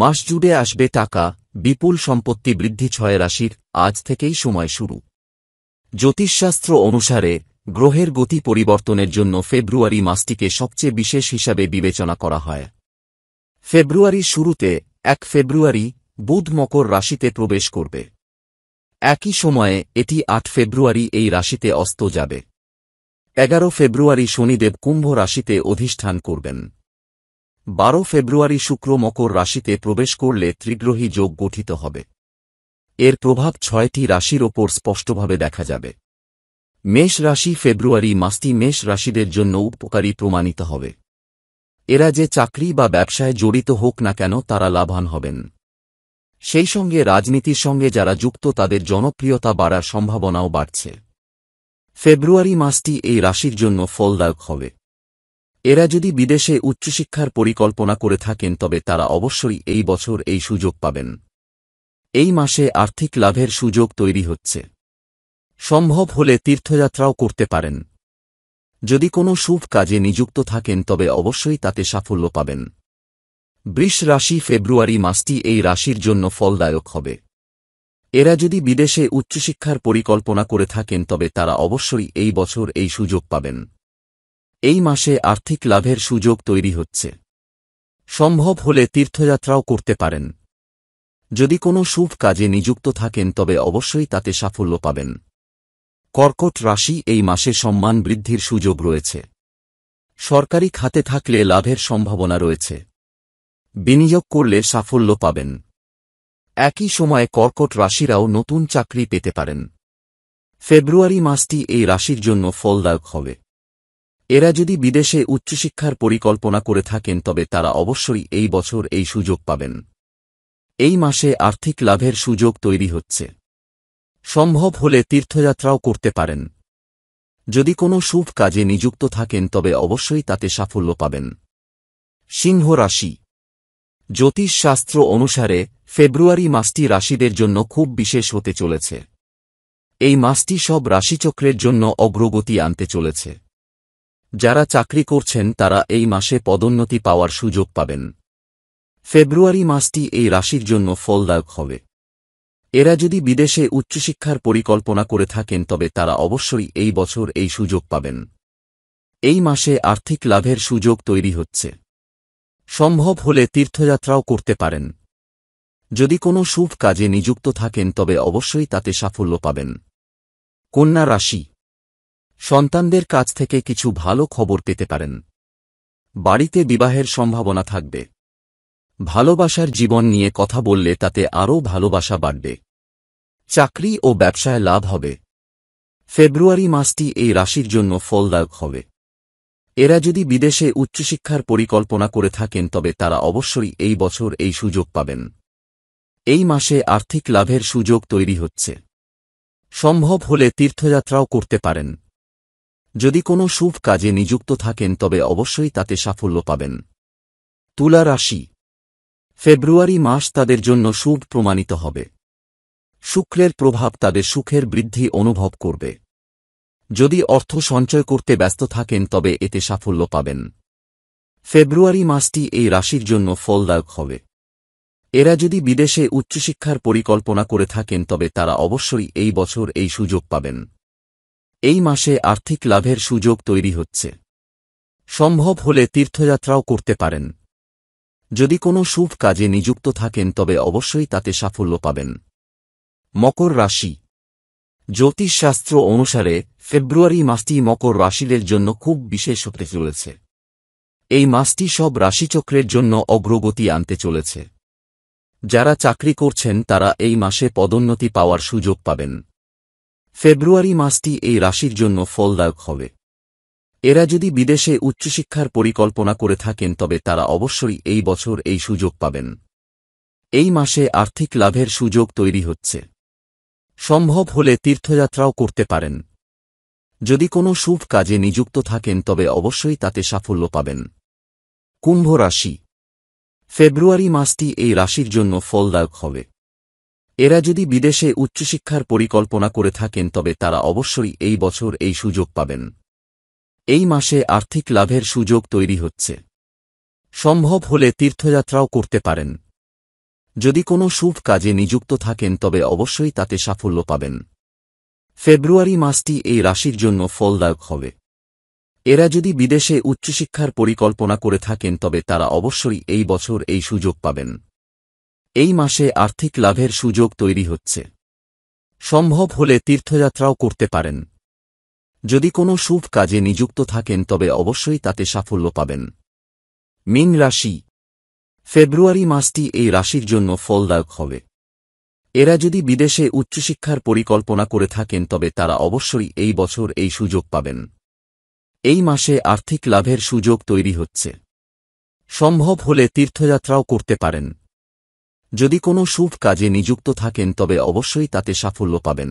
মাস জুড়ে আসবে টাকা বিপুল সম্পত্তি বৃদ্ধি ছয় রাশির আজ থেকেই সময় শুরু জ্যোতিষশাস্ত্র অনুসারে গ্রহের গতি পরিবর্তনের জন্য ফেব্রুয়ারি মাসটিকে সবচেয়ে বিশেষ হিসাবে বিবেচনা করা হয় ফেব্রুয়ারির শুরুতে এক ফেব্রুয়ারি বুধ মকর রাশিতে প্রবেশ করবে একই সময়ে এটি আট ফেব্রুয়ারি এই রাশিতে অস্ত যাবে এগারো ফেব্রুয়ারি শনিদেব কুম্ভ রাশিতে অধিষ্ঠান করবেন বারো ফেব্রুয়ারি শুক্র মকর রাশিতে প্রবেশ করলে ত্রিগ্রহী যোগ গঠিত হবে এর প্রভাব ছয়টি রাশির ওপর স্পষ্টভাবে দেখা যাবে মেষ রাশি ফেব্রুয়ারি মাসটি মেষ রাশিদের জন্য উপকারী প্রমাণিত হবে এরা যে চাকরি বা ব্যবসায় জড়িত হোক না কেন তারা লাভান হবেন সেই সঙ্গে রাজনীতির সঙ্গে যারা যুক্ত তাদের জনপ্রিয়তা বাড়ার সম্ভাবনাও বাড়ছে ফেব্রুয়ারি মাসটি এই রাশির জন্য ফলদায়ক হবে এরা যদি বিদেশে উচ্চশিক্ষার পরিকল্পনা করে থাকেন তবে তারা অবশ্যই এই বছর এই সুযোগ পাবেন এই মাসে আর্থিক লাভের সুযোগ তৈরি হচ্ছে সম্ভব হলে তীর্থযাত্রাও করতে পারেন যদি কোনো শুভ কাজে নিযুক্ত থাকেন তবে অবশ্যই তাতে সাফল্য পাবেন বৃষ রাশি ফেব্রুয়ারি মাসটি এই রাশির জন্য ফলদায়ক হবে এরা যদি বিদেশে উচ্চশিক্ষার পরিকল্পনা করে থাকেন তবে তারা অবশ্যই এই বছর এই সুযোগ পাবেন এই মাসে আর্থিক লাভের সুযোগ তৈরি হচ্ছে সম্ভব হলে তীর্থযাত্রাও করতে পারেন যদি কোনো শুভ কাজে নিযুক্ত থাকেন তবে অবশ্যই তাতে সাফল্য পাবেন কর্কট রাশি এই মাসে সম্মান বৃদ্ধির সুযোগ রয়েছে সরকারি খাতে থাকলে লাভের সম্ভাবনা রয়েছে বিনিয়োগ করলে সাফল্য পাবেন একই সময়ে কর্কট রাশিরাও নতুন চাকরি পেতে পারেন ফেব্রুয়ারি মাসটি এই রাশির জন্য ফলদায়ক হবে এরা যদি বিদেশে উচ্চশিক্ষার পরিকল্পনা করে থাকেন তবে তারা অবশ্যই এই বছর এই সুযোগ পাবেন এই মাসে আর্থিক লাভের সুযোগ তৈরি হচ্ছে সম্ভব হলে তীর্থযাত্রাও করতে পারেন যদি কোনো শুভ কাজে নিযুক্ত থাকেন তবে অবশ্যই তাতে সাফল্য পাবেন সিংহ রাশি জ্যোতিষশাস্ত্র অনুসারে ফেব্রুয়ারি মাসটি রাশিদের জন্য খুব বিশেষ হতে চলেছে এই মাসটি সব রাশিচক্রের জন্য অগ্রগতি আনতে চলেছে যারা চাকরি করছেন তারা এই মাসে পদোন্নতি পাওয়ার সুযোগ পাবেন ফেব্রুয়ারি মাসটি এই রাশির জন্য ফলদায়ক হবে এরা যদি বিদেশে উচ্চশিক্ষার পরিকল্পনা করে থাকেন তবে তারা অবশ্যই এই বছর এই সুযোগ পাবেন এই মাসে আর্থিক লাভের সুযোগ তৈরি হচ্ছে সম্ভব হলে তীর্থযাত্রাও করতে পারেন যদি কোনো শুভ কাজে নিযুক্ত থাকেন তবে অবশ্যই তাতে সাফল্য পাবেন কন্যা রাশি সন্তানদের কাছ থেকে কিছু ভালো খবর পেতে পারেন বাড়িতে বিবাহের সম্ভাবনা থাকবে ভালোবাসার জীবন নিয়ে কথা বললে তাতে আরও ভালোবাসা বাড়বে চাকরি ও ব্যবসায় লাভ হবে ফেব্রুয়ারি মাসটি এই রাশির জন্য ফলদায়ক হবে এরা যদি বিদেশে উচ্চশিক্ষার পরিকল্পনা করে থাকেন তবে তারা অবশ্যই এই বছর এই সুযোগ পাবেন এই মাসে আর্থিক লাভের সুযোগ তৈরি হচ্ছে সম্ভব হলে তীর্থযাত্রাও করতে পারেন যদি কোনো শুভ কাজে নিযুক্ত থাকেন তবে অবশ্যই তাতে সাফল্য পাবেন তুলা রাশি ফেব্রুয়ারি মাস তাদের জন্য শুভ প্রমাণিত হবে শুক্রের প্রভাব তাদের সুখের বৃদ্ধি অনুভব করবে যদি অর্থ সঞ্চয় করতে ব্যস্ত থাকেন তবে এতে সাফল্য পাবেন ফেব্রুয়ারি মাসটি এই রাশির জন্য ফলদায়ক হবে এরা যদি বিদেশে উচ্চশিক্ষার পরিকল্পনা করে থাকেন তবে তারা অবশ্যই এই বছর এই সুযোগ পাবেন এই মাসে আর্থিক লাভের সুযোগ তৈরি হচ্ছে সম্ভব হলে তীর্থযাত্রাও করতে পারেন যদি কোনো শুভ কাজে নিযুক্ত থাকেন তবে অবশ্যই তাতে সাফল্য পাবেন মকর রাশি জ্যোতিষশাস্ত্র অনুসারে ফেব্রুয়ারি মাসটি মকর রাশিদের জন্য খুব বিশেষ হতে চলেছে এই মাসটি সব রাশিচক্রের জন্য অগ্রগতি আনতে চলেছে যারা চাকরি করছেন তারা এই মাসে পদোন্নতি পাওয়ার সুযোগ পাবেন ফেব্রুয়ারি মাসটি এই রাশির জন্য ফলদায়ক হবে এরা যদি বিদেশে উচ্চশিক্ষার পরিকল্পনা করে থাকেন তবে তারা অবশ্যই এই বছর এই সুযোগ পাবেন এই মাসে আর্থিক লাভের সুযোগ তৈরি হচ্ছে সম্ভব হলে তীর্থযাত্রাও করতে পারেন যদি কোনো শুভ কাজে নিযুক্ত থাকেন তবে অবশ্যই তাতে সাফল্য পাবেন কুম্ভ রাশি ফেব্রুয়ারি মাসটি এই রাশির জন্য ফলদায়ক হবে এরা যদি বিদেশে উচ্চশিক্ষার পরিকল্পনা করে থাকেন তবে তারা অবশ্যই এই বছর এই সুযোগ পাবেন এই মাসে আর্থিক লাভের সুযোগ তৈরি হচ্ছে সম্ভব হলে তীর্থযাত্রাও করতে পারেন যদি কোনো শুভ কাজে নিযুক্ত থাকেন তবে অবশ্যই তাতে সাফল্য পাবেন ফেব্রুয়ারি মাসটি এই রাশির জন্য ফলদায়ক হবে এরা যদি বিদেশে উচ্চশিক্ষার পরিকল্পনা করে থাকেন তবে তারা অবশ্যই এই বছর এই সুযোগ পাবেন এই মাসে আর্থিক লাভের সুযোগ তৈরি হচ্ছে সম্ভব হলে তীর্থযাত্রাও করতে পারেন যদি কোনো শুভ কাজে নিযুক্ত থাকেন তবে অবশ্যই তাতে সাফল্য পাবেন মিন রাশি ফেব্রুয়ারি মাসটি এই রাশির জন্য ফলদায়ক হবে এরা যদি বিদেশে উচ্চশিক্ষার পরিকল্পনা করে থাকেন তবে তারা অবশ্যই এই বছর এই সুযোগ পাবেন এই মাসে আর্থিক লাভের সুযোগ তৈরি হচ্ছে সম্ভব হলে তীর্থযাত্রাও করতে পারেন যদি কোনো শুভ কাজে নিযুক্ত থাকেন তবে অবশ্যই তাতে সাফল্য পাবেন